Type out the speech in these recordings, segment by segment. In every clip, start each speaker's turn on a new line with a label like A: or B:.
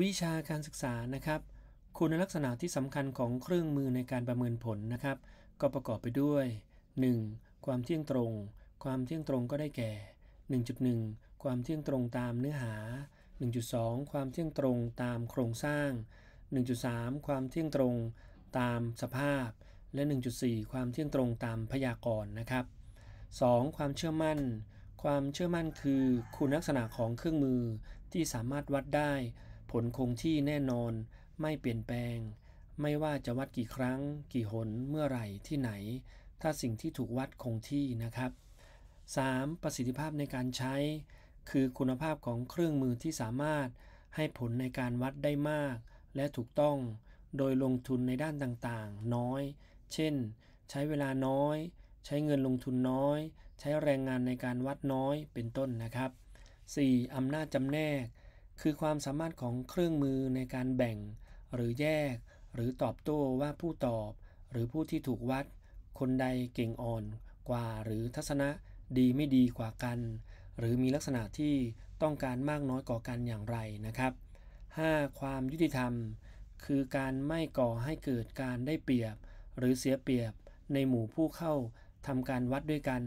A: วิชาการศึกษานะครับ คุณลักษณะที่สำคัญของเครื่องมือในการประเมินผลนะครับ ก็ประกอบไปด้วย 1. ความเที่ยงตรง ความเที่ยงตรงก็ได้แก่ 1.1 ความเที่ยงตรงตามเนื้อหา 1.2 ความเที่ยงตรงตามโครงสร้าง 1.3 ความเที่ยงตรงตามสภาพ และ 1.4 ความเที่ยงตรงตามพยากรณ์นะครับ 2. ความเชื่อมั่น ความเชื่อมั่นคือคุณลักษณะของเครื่องมือที่สามารถวัดได้ผลคงที่แน่นอนไม่เปลี่ยนแปลง ไม่ว่าจะวัดกี่ครั้งกี่หน เมื่อไหร่ที่ไหน ถ้าสิ่งที่ถูกวัดคงที่นะครับ 3. ประสิทธิภาพในการใช้ คือคุณภาพของเครื่องมือที่สามารถให้ผลในการวัดได้มาก และถูกต้องโดยลงทุนในด้านต่างๆ น้อย เช่น ใช้เวลาน้อย ใช้เงินลงทุนน้อย ใช้แรงงานในการวัดน้อยเป็นต้นนะครับ 4. อำนาจจำแนกคือความสามารถของเครื่องมือในการแบ่งหรือแยก หรือตอบโต้ว่าผู้ตอบหรือผู้ที่ถูกวัด คนใดเก่งอ่อนกว่าหรือทัศนะดีไม่ดีกว่ากัน หรือมีลักษณะที่ต้องการมากน้อยก่อกันอย่างไรนะครับ 5. ความยุติธรรม คือการไม่ก่อให้เกิดการได้เปรียบ หรือเสียเปรียบในหมู่ผู้เข้าทำการวัดด้วยกัน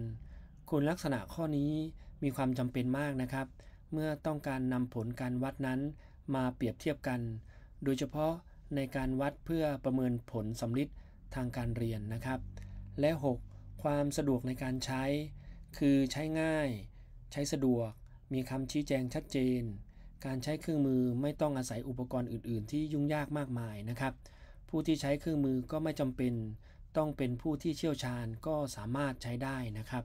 A: คุณลักษณะข้อนี้มีความจำเป็นมากนะครับเมื่อต้องการนำผลการวัดนั้นมาเปรียบเทียบกัน โดยเฉพาะในการวัดเพื่อประเมินผลสำลิดทางการเรียนนะครับ และ 6. ความสะดวกในการใช้ คือใช้ง่าย ใช้สะดวก มีคำชี้แจงชัดเจน การใช้เครื่องมือไม่ต้องอาศัยอุปกรณ์อื่น ๆ ที่ยุ่งยากมากมายนะครับ ผู้ที่ใช้เครื่องมือก็ไม่จำเป็น ต้องเป็นผู้ที่เชี่ยวชาญก็สามารถใช้ได้นะครับ